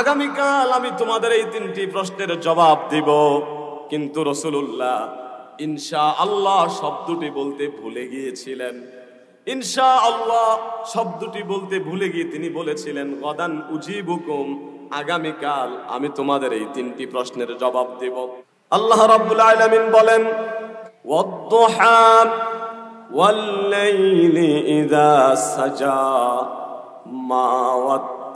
আগামীকাল আমি তোমাদের এই তিনটি প্রশ্নের জবাব দিব কিন্তু রসুল্লাহ ইনশা আল্লাহ শব্দটি বলতে ভুলে গিয়েছিলেন ইনশা আল্লাহ শব্দটি বলতে ভুলে গিয়ে তিনি বলেছিলেন গদান হুকুম আগামীকাল আমি তোমাদের এই তিনটি প্রশ্নের জবাব দেব আল্লাহ রাব্বুল আলামিন বলেন ওয়াল্লাইলি ইযা সাজা মা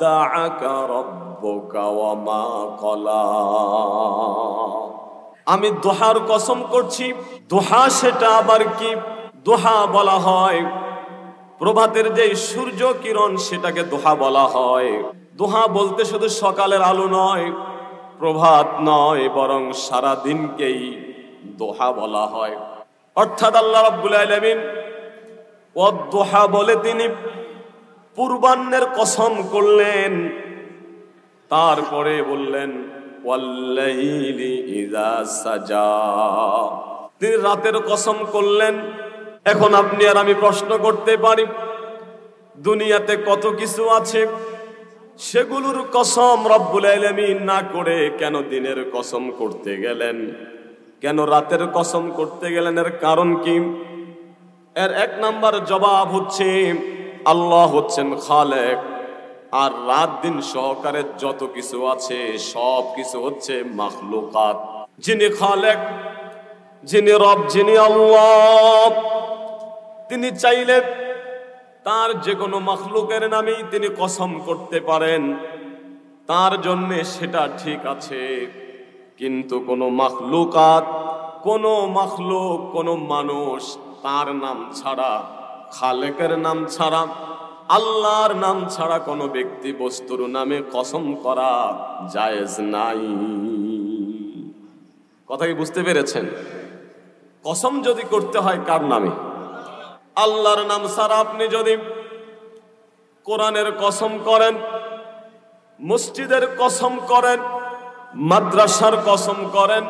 আমি দোহার কসম করছি দোহা সেটা আবার কি দোহা বলা হয় প্রভাতের যে সূর্য কিরণ সেটাকে দোহা বলা হয় দোহা বলতে শুধু সকালের আলো নয় প্রভাত নয় বরং সারা দিনকেই দোহা বলা হয় অর্থাৎ আল্লাহ রাব্বুল আলামিন দোহা বলে তিনি পূর্বান্নের কসম করলেন তারপরে বললেন তিনি রাতের কসম করলেন এখন আপনি আর আমি প্রশ্ন করতে পারি দুনিয়াতে কত কিছু আছে সেগুলোর কসম রব্বুল আলমিন না করে কেন দিনের কসম করতে গেলেন কেন রাতের কসম করতে গেলেন এর কারণ কি এর এক নাম্বার জবাব হচ্ছে আল্লাহ হচ্ছেন খালেক আর রাত দিন সহকারে যত কিছু আছে সব কিছু হচ্ছে মাখলুকাত যিনি খালেক যিনি রব যিনি আল্লাহ তিনি চাইলে তার যে কোনো মখলুকের নামেই তিনি কসম করতে পারেন তার জন্যে সেটা ঠিক আছে কিন্তু কোনো মখলুকাত কোনো মখলুক কোনো মানুষ তার নাম ছাড়া খালেকের নাম ছাড়া আল্লাহর নাম ছাড়া কোনো ব্যক্তি বস্তুর নামে কসম করা জায়েজ নাই কথাই বুঝতে পেরেছেন কসম যদি করতে হয় কার নামে আল্লাহর নাম ছাড়া আপনি যদি কোরআনের কসম করেন মসজিদের কসম করেন মাদ্রাসার কসম করেন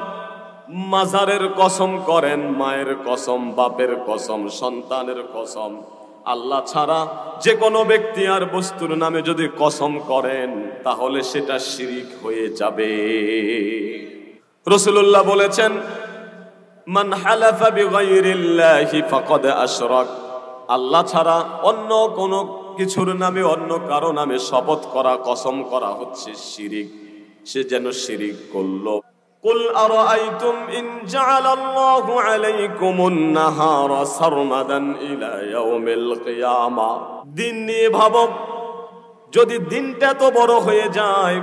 মাজারের কসম করেন মায়ের কসম বাপের কসম সন্তানের কসম আল্লাহ ছাড়া যে কোনো ব্যক্তি আর বস্তুর নামে যদি কসম করেন তাহলে সেটা শিরিক হয়ে যাবে রসুল্লাহ বলেছেন আল্লাহ ছাড়া অন্য কোনো কিছুর নামে অন্য কারো নামে শপথ করা কসম করা হচ্ছে শিরিক সে যেন শিরিক করলো قل أرأيتم إن جعل الله عليكم النهار سرمدا إلى يوم القيامة দিন নিয়ে ভাবো যদি দিনটা তো বড় হয়ে যায়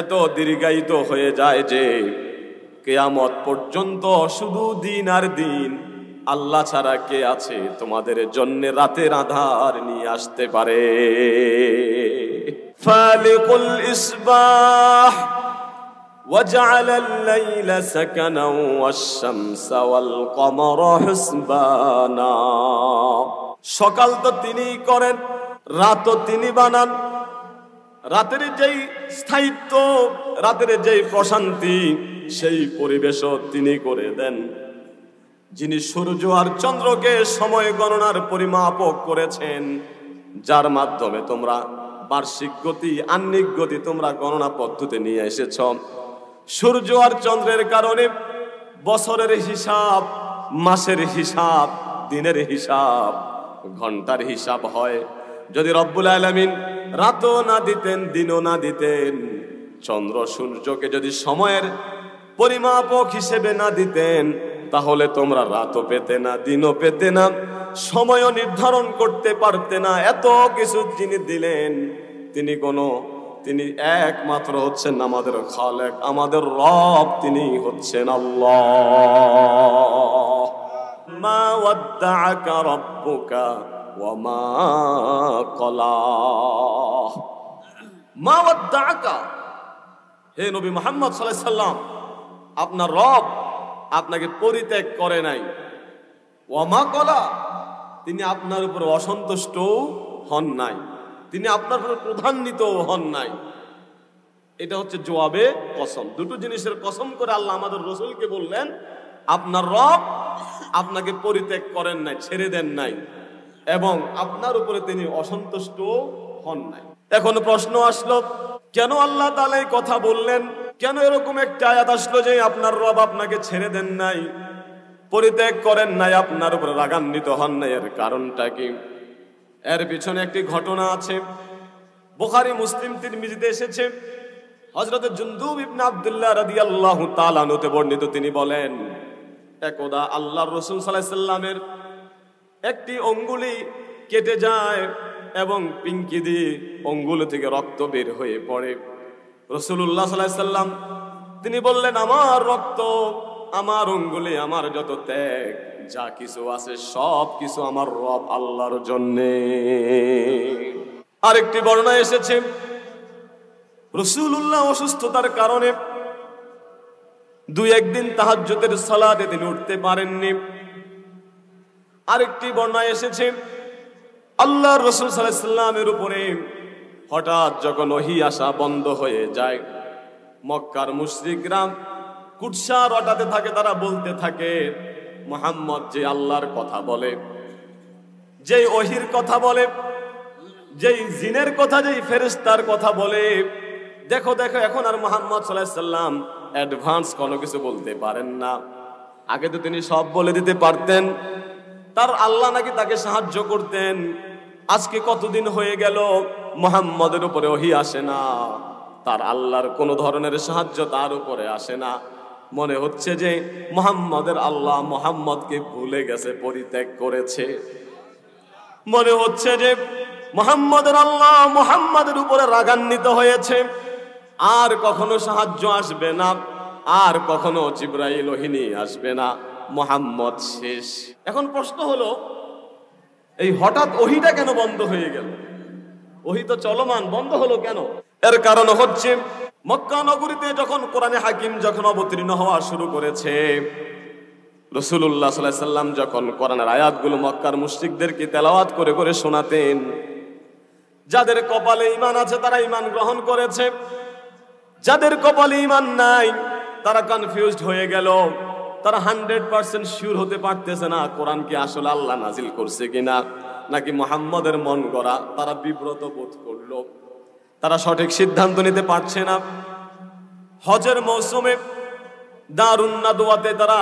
এত দীর্ঘায়িত হয়ে যায় যে কেয়ামত পর্যন্ত শুধু দিন আর দিন আল্লাহ ছাড়া কে আছে তোমাদের জন্য রাতের আধার নিয়ে আসতে পারে ফালিকুল ইসবাহ وجعل الليل سكنا والشمس والقمر حسبانا সকাল তো তিনি করেন রাতও তিনি বানান রাতের যেই স্থায়িত্ব রাতের যেই প্রশান্তি সেই পরিবেশও তিনি করে দেন যিনি সূর্য আর চন্দ্রকে সময় গণনার পরিমাপক করেছেন যার মাধ্যমে তোমরা বার্ষিক গতি আন্নিক গতি তোমরা গণনা পদ্ধতি নিয়ে এসেছ সূর্য আর চন্দ্রের কারণে বছরের হিসাব মাসের হিসাব দিনের হিসাব ঘন্টার হিসাব হয় যদি রব্বুল আলমিন রাতও না দিতেন দিনও না দিতেন চন্দ্র সূর্যকে যদি সময়ের পরিমাপক হিসেবে না দিতেন তাহলে তোমরা রাতও পেতে না দিনও পেতে না সময়ও নির্ধারণ করতে পারতে না এত কিছু যিনি দিলেন তিনি কোনো তিনি একমাত্র হচ্ছেন আমাদের খালেক আমাদের রব তিনি হচ্ছেন মা কলা মা হে নবী মোহাম্মদ সাল্লাম আপনার রব আপনাকে পরিত্যাগ করে নাই ওয়া মা কলা তিনি আপনার উপর অসন্তুষ্ট হন নাই তিনি আপনার উপরে প্রধান্বিত হন নাই এটা হচ্ছে জবাবে কসম দুটো জিনিসের কসম করে আল্লাহ আমাদের রসুলকে বললেন আপনার রব আপনাকে পরিত্যাগ করেন নাই ছেড়ে দেন নাই এবং আপনার উপরে তিনি অসন্তুষ্ট হন নাই এখন প্রশ্ন আসলো কেন আল্লাহ তালা এই কথা বললেন কেন এরকম একটা আয়াত আসলো যে আপনার রব আপনাকে ছেড়ে দেন নাই পরিত্যাগ করেন নাই আপনার উপরে রাগান্বিত হন নাই এর কারণটা কি এর পিছনে একটি ঘটনা আছে বোখারি মুসলিম মিজিতে এসেছে হজরতের জুন্দু ইবনা আবদুল্লাহ রাদি আল্লাহ তালানুতে বর্ণিত তিনি বলেন একদা আল্লাহ রসুল সাল্লামের একটি অঙ্গুলি কেটে যায় এবং পিঙ্কি দিয়ে অঙ্গুল থেকে রক্ত বের হয়ে পড়ে রসুল্লাহ সাল্লাম তিনি বললেন আমার রক্ত আমার অঙ্গুলি আমার যত ত্যাগ যা কিছু আছে সব কিছু আমার রব আল্লাহর জন্যে আরেকটি বর্ণা এসেছে রসুল্লাহ অসুস্থতার কারণে দুই একদিন তাহাজ্যতের সালাদে তিনি উঠতে পারেননি আরেকটি বর্ণায় এসেছে আল্লাহ রসুল সাল্লামের উপরে হঠাৎ যখন ওহি আসা বন্ধ হয়ে যায় মক্কার গ্রাম কুৎসা রটাতে থাকে তারা বলতে থাকে মোহাম্মদ যে আল্লাহর কথা বলে যেই অহির কথা বলে যেই জিনের কথা যেই ফেরিস্তার কথা বলে দেখো দেখো এখন আর মোহাম্মদ সাল্লাম অ্যাডভান্স কোনো কিছু বলতে পারেন না আগে তো তিনি সব বলে দিতে পারতেন তার আল্লাহ নাকি তাকে সাহায্য করতেন আজকে কতদিন হয়ে গেল মোহাম্মদের উপরে ওহি আসে না তার আল্লাহর কোনো ধরনের সাহায্য তার উপরে আসে না মনে হচ্ছে যে মোহাম্মদের আল্লাহ মোহাম্মদকে ভুলে গেছে পরিত্যাগ করেছে মনে হচ্ছে যে মোহাম্মদের আল্লাহ মোহাম্মদের উপরে রাগান্বিত হয়েছে আর কখনো সাহায্য আসবে না আর কখনো জিব্রাইল ওহিনী আসবে না মোহাম্মদ শেষ এখন প্রশ্ন হলো এই হঠাৎ ওহিটা কেন বন্ধ হয়ে গেল ওহি তো চলমান বন্ধ হলো কেন এর কারণ হচ্ছে মক্কা নগরীতে যখন কোরআনে হাকিম যখন অবতীর্ণ হওয়া শুরু করেছে রসুল্লাহ সাল্লাম যখন কোরআনের আয়াতগুলো মক্কার মুশ্রিকদেরকে তেলাওয়াত করে করে শোনাতেন যাদের কপালে ইমান আছে তারা ইমান গ্রহণ করেছে যাদের কপালে ইমান নাই তারা কনফিউজড হয়ে গেল তারা হান্ড্রেড পার্সেন্ট শিওর হতে পারতেছে না কোরআন কি আসলে আল্লাহ নাজিল করছে কিনা নাকি মোহাম্মদের মন করা তারা বিব্রত বোধ করলো তারা সঠিক সিদ্ধান্ত নিতে পারছে না হজের মৌসুমে দারুন্না দোয়াতে তারা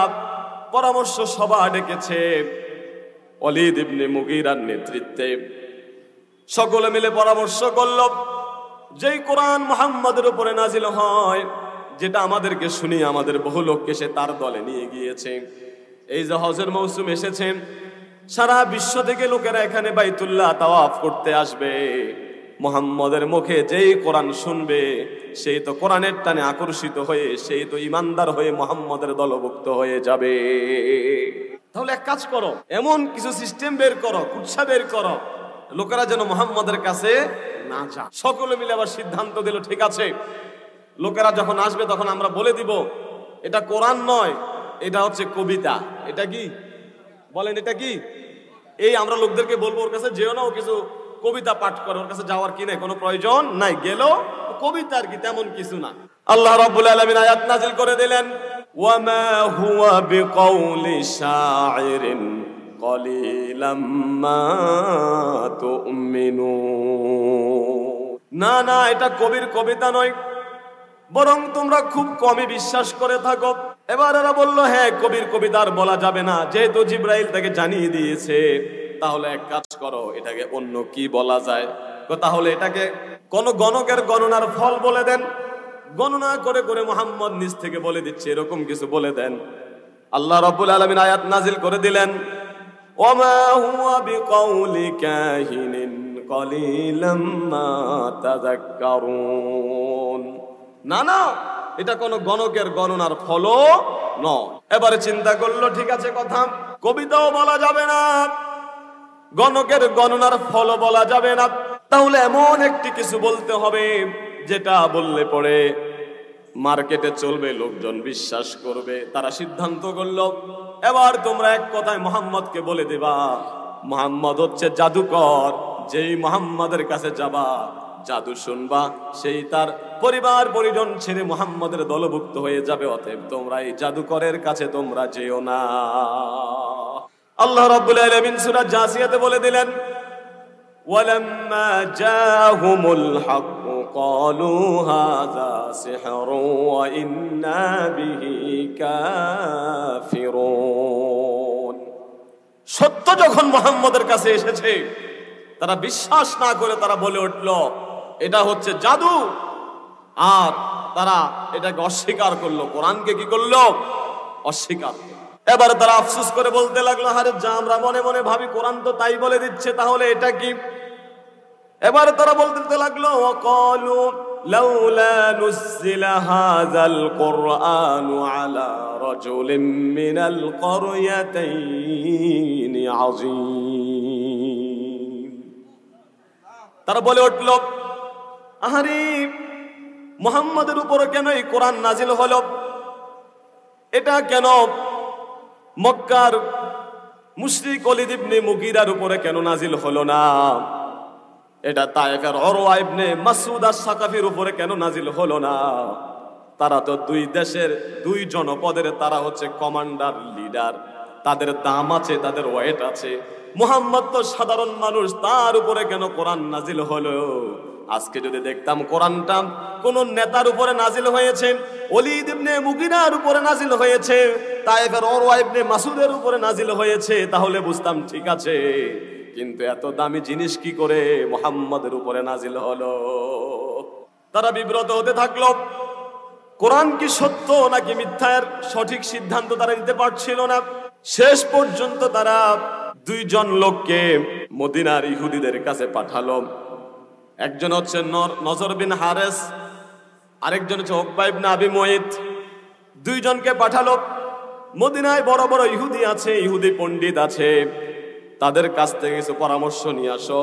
পরামর্শ সভা ডেকেছে অলিদ ইবনে মুগিরার নেতৃত্বে সকলে মিলে পরামর্শ করল যেই কোরআন মোহাম্মদের উপরে নাজিল হয় যেটা আমাদেরকে শুনি আমাদের বহু লোককে সে তার দলে নিয়ে গিয়েছে এই যে হজের মৌসুম এসেছেন সারা বিশ্ব থেকে লোকেরা এখানে বাইতুল্লাহ তাওয়াফ করতে আসবে মোহাম্মদের মুখে যেই কোরআন শুনবে সেই তো কোরআনের টানে আকর্ষিত হয়ে সেই তো ইমানদার হয়ে মোহাম্মদের দলভুক্ত হয়ে যাবে তাহলে এক কাজ করো এমন কিছু সিস্টেম বের করো কুৎসা বের করো লোকেরা যেন মোহাম্মদের কাছে না যা সকলে মিলে আবার সিদ্ধান্ত দিল ঠিক আছে লোকেরা যখন আসবে তখন আমরা বলে দিব এটা কোরআন নয় এটা হচ্ছে কবিতা এটা কি বলেন এটা কি এই আমরা লোকদেরকে বলবো ওর কাছে যেও না ও কিছু কবিতা পাঠ করে ওর কাছে যাওয়ার কি নাই কোনো প্রয়োজন নাই গেল আর কি তেমন কিছু না আল্লাহ রাব্বুল আলামিন আয়াত নাজিল করে দিলেন ওয়ামা হুয়া বিকাউলি শাইরিন কলিলাম মা না না এটা কবির কবিতা নয় বরং তোমরা খুব কমই বিশ্বাস করে থাকো এবার এরা বললো হ্যাঁ কবির কবিতার বলা যাবে না যেহেতু জিব্রাইল তাকে জানিয়ে দিয়েছে তাহলে এক কাজ করো এটাকে অন্য কি বলা যায় তাহলে এটাকে কোন গণকের গণনার ফল বলে দেন গণনা করে করে মোহাম্মদ নিজ থেকে বলে দিচ্ছে এরকম কিছু বলে দেন আল্লাহ রব্বুল আলমিন আয়াত নাজিল করে দিলেন ওমা হুয়া বিকাউলি কাহিনিন কলিলাম মা তাযাক্কারুন না না এটা কোনো গণকের গণনার ফলও ন এবারে চিন্তা করলো ঠিক আছে কথা কবিতাও বলা যাবে না গণকের গণনার ফল বলা যাবে না তাহলে এমন একটি কিছু বলতে হবে যেটা বললে পরে মার্কেটে চলবে লোকজন বিশ্বাস করবে তারা সিদ্ধান্ত করল এবার তোমরা এক কথায় মোহাম্মদকে বলে দেবা মোহাম্মদ হচ্ছে জাদুকর যেই মোহাম্মদের কাছে যাবা জাদু শুনবা সেই তার পরিবার পরিজন ছেড়ে মোহাম্মদের দলভুক্ত হয়ে যাবে অতএব তোমরা এই জাদুকরের কাছে তোমরা যেও না আল্লাহ রাব্বুল আলামিন সূরা জাসিয়াতে বলে দিলেন ওয়ালাম্মা জাআহুমুল হক ক্বালু হাযা সিহরু ওয়া ইন্না বিহি কাফিরুন সত্য যখন মুহাম্মাদের কাছে এসেছে তারা বিশ্বাস না করে তারা বলে উঠল এটা হচ্ছে জাদু আর তারা এটাকে অস্বীকার করলো কোরআনকে কি করলো অস্বীকার করলো এবার তারা আফসুস করে বলতে লাগলো হারে যা আমরা মনে মনে ভাবি কোরআন তো তাই বলে দিচ্ছে তাহলে এটা কি এবার তারা বলতে লাগলো অকলু লাউলা নুসিলা হাযাল কোরআন আলা রাজুলিন মিনাল ক্বরিয়াতাইন আযীম তারা বলে উঠল আহারে মুহাম্মাদের উপর কেন এই কোরআন নাজিল হলো এটা কেন মক্কার মুশরিক অলিদ ইবনে মুগিরার উপরে কেন নাজিল হলো না এটা তায়েফের অরোয়া ইবনে মাসুদ আর সাকাফির উপরে কেন নাজিল হলো না তারা তো দুই দেশের দুই জনপদের তারা হচ্ছে কমান্ডার লিডার তাদের দাম আছে তাদের ওয়েট আছে মোহাম্মদ তো সাধারণ মানুষ তার উপরে কেন কোরআন নাজিল হলো আজকে যদি দেখতাম কোরআনটা কোন নেতার উপরে নাজিল হয়েছে অলিদ ইবনে মুগিনার উপরে নাজিল হয়েছে তাইফের অরওয়া ইবনে মাসুদের উপরে নাজিল হয়েছে তাহলে বুঝতাম ঠিক আছে কিন্তু এত দামি জিনিস কি করে মোহাম্মদের উপরে নাজিল হলো তারা বিব্রত হতে থাকলো কোরআন কি সত্য নাকি মিথ্যার সঠিক সিদ্ধান্ত তারা নিতে পারছিল না শেষ পর্যন্ত তারা দুইজন লোককে মদিনার ইহুদিদের কাছে পাঠালো একজন হচ্ছে নজর বিন হারেস আরেকজন হচ্ছে অকবাইব না আবি মহিত দুইজনকে পাঠালো মদিনায় বড় বড় ইহুদি আছে ইহুদি পণ্ডিত আছে তাদের কাছ থেকে কিছু পরামর্শ নিয়ে আসো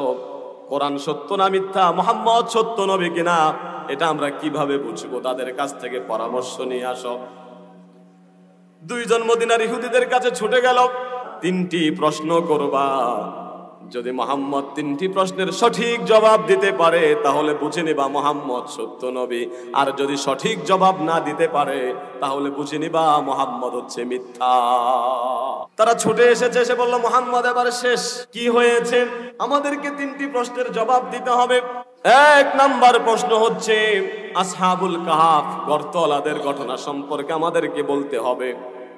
কোরআন সত্য না মিথ্যা মোহাম্মদ সত্য নবী কিনা এটা আমরা কিভাবে বুঝবো তাদের কাছ থেকে পরামর্শ নিয়ে আসো দুইজন মদিনার ইহুদিদের কাছে ছুটে গেল তিনটি প্রশ্ন করবা যদি মোহাম্মদ তিনটি প্রশ্নের সঠিক জবাব দিতে পারে তাহলে বুঝে নিবা মোহাম্মদ সত্য নবী আর যদি সঠিক জবাব না দিতে পারে তাহলে বুঝে নিবা মোহাম্মদ হচ্ছে মিথ্যা তারা ছুটে এসেছে এসে বলল মোহাম্মদ এবার শেষ কি হয়েছে আমাদেরকে তিনটি প্রশ্নের জবাব দিতে হবে এক নাম্বার প্রশ্ন হচ্ছে আসহাবুল কাহাফ গর্তলাদের ঘটনা সম্পর্কে আমাদেরকে বলতে হবে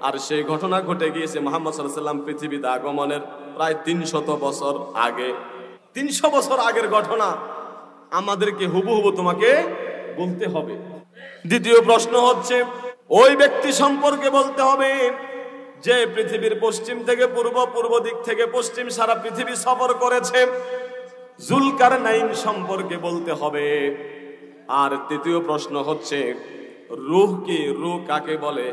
আর সেই ঘটনা ঘটে গিয়েছে মোহাম্মদ সাল্লাম পৃথিবীতে আগমনের প্রায় তিনশত বছর আগে তিনশো বছর আগের ঘটনা আমাদেরকে হুবহুবু তোমাকে বলতে হবে দ্বিতীয় প্রশ্ন হচ্ছে ওই ব্যক্তি সম্পর্কে বলতে হবে যে পৃথিবীর পশ্চিম থেকে পূর্ব পূর্ব দিক থেকে পশ্চিম সারা পৃথিবী সফর করেছে জুলকার নাইন সম্পর্কে বলতে হবে আর তৃতীয় প্রশ্ন হচ্ছে রুহ কি রু কাকে বলে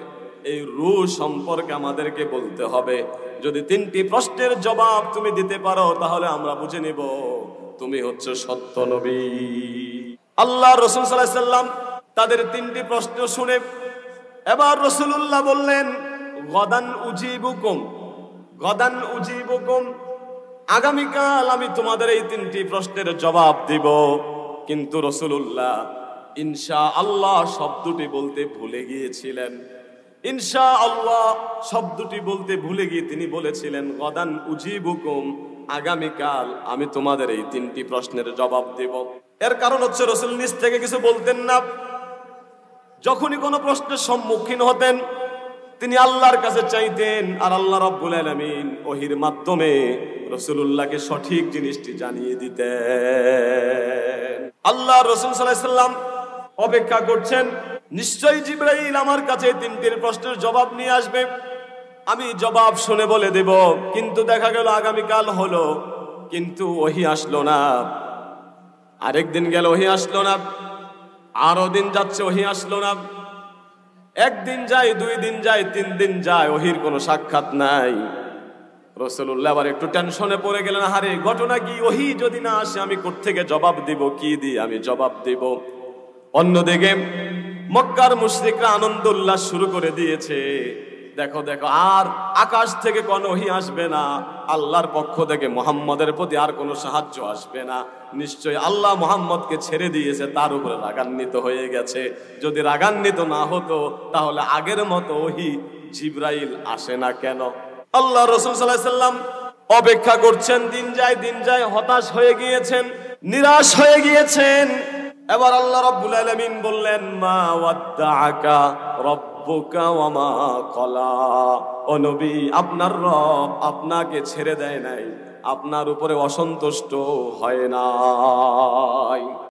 এই রু সম্পর্কে আমাদেরকে বলতে হবে যদি তিনটি প্রশ্নের জবাব তুমি দিতে পারো তাহলে আমরা বুঝে নিব তুমি হচ্ছে সত্য নবী আল্লাহ রসুল সাল্লাম তাদের তিনটি প্রশ্ন শুনে এবার রসুল্লাহ বললেন গদান উজিবুকুম গদান উজিবুকুম আগামীকাল আমি তোমাদের এই তিনটি প্রশ্নের জবাব দিব কিন্তু রসুল্লাহ ইনশা আল্লাহ শব্দটি বলতে ভুলে গিয়েছিলেন ইনশা আল্লাহ শব্দটি বলতে ভুলে গিয়ে তিনি বলেছিলেন গদান হুকুম আগামীকাল আমি তোমাদের এই তিনটি প্রশ্নের জবাব দেব এর কারণ হচ্ছে রসুল নিজ থেকে কিছু বলতেন না যখনই কোনো প্রশ্নের সম্মুখীন হতেন তিনি আল্লাহর কাছে চাইতেন আর আল্লাহ রব্বুল আলমিন ওহির মাধ্যমে রসুল্লাহকে সঠিক জিনিসটি জানিয়ে দিতেন আল্লাহ রসুল সাল্লাম অপেক্ষা করছেন নিশ্চয় জিব্রাইল আমার কাছে তিনটির প্রশ্নের জবাব নিয়ে আসবে আমি জবাব শুনে বলে দেব কিন্তু দেখা গেল আগামীকাল হলো কিন্তু ওহি আসলো না আরেকদিন গেল ওহি আসলো না আরো দিন যাচ্ছে ওহি আসলো না একদিন যায় দুই দিন যায় তিন দিন যায় ওহির কোনো সাক্ষাৎ নাই রসুল্লাহ আবার একটু টেনশনে পড়ে গেলেন হারে ঘটনা কি ওহি যদি না আসে আমি কোথেকে জবাব দিব কি দিয়ে আমি জবাব দিব অন্যদিকে মক্কার মুশ্রিকরা আনন্দ উল্লাস শুরু করে দিয়েছে দেখো দেখো আর আকাশ থেকে কোন ওহি আসবে না আল্লাহর পক্ষ থেকে মোহাম্মদের প্রতি আর কোনো সাহায্য আসবে না নিশ্চয় আল্লাহ মোহাম্মদকে ছেড়ে দিয়েছে তার উপরে রাগান্বিত হয়ে গেছে যদি রাগান্বিত না হতো তাহলে আগের মতো ওহি জিব্রাইল আসে না কেন আল্লাহ রসুল সাল্লাহ সাল্লাম অপেক্ষা করছেন দিন যায় দিন যায় হতাশ হয়ে গিয়েছেন নিরাশ হয়ে গিয়েছেন এবার আল্লাহ রব্বুল আলমিন বললেন মা ওয়াদ্দাকা রব্বুকা ওয়া কলা ও নবী আপনার রব আপনাকে ছেড়ে দেয় নাই আপনার উপরে অসন্তুষ্ট হয় নাই